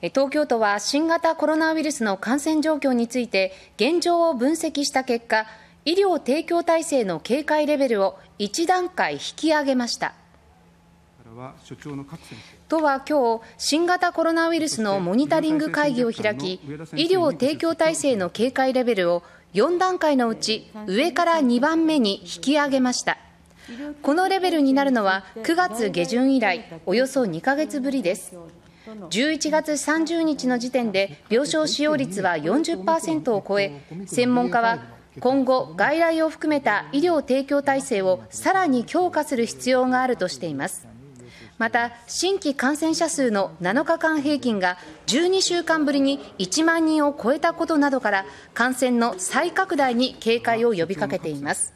東京都は新型コロナウイルスの感染状況について現状を分析した結果医療提供体制の警戒レベルを1段階引き上げました都は今日新型コロナウイルスのモニタリング会議を開き医療提供体制の警戒レベルを4段階のうち上から2番目に引き上げましたこのレベルになるのは9月下旬以来およそ2ヶ月ぶりです11月30日の時点で病床使用率は40%を超え専門家は今後外来を含めた医療提供体制をさらに強化する必要があるとしていますまた新規感染者数の7日間平均が12週間ぶりに1万人を超えたことなどから感染の再拡大に警戒を呼びかけています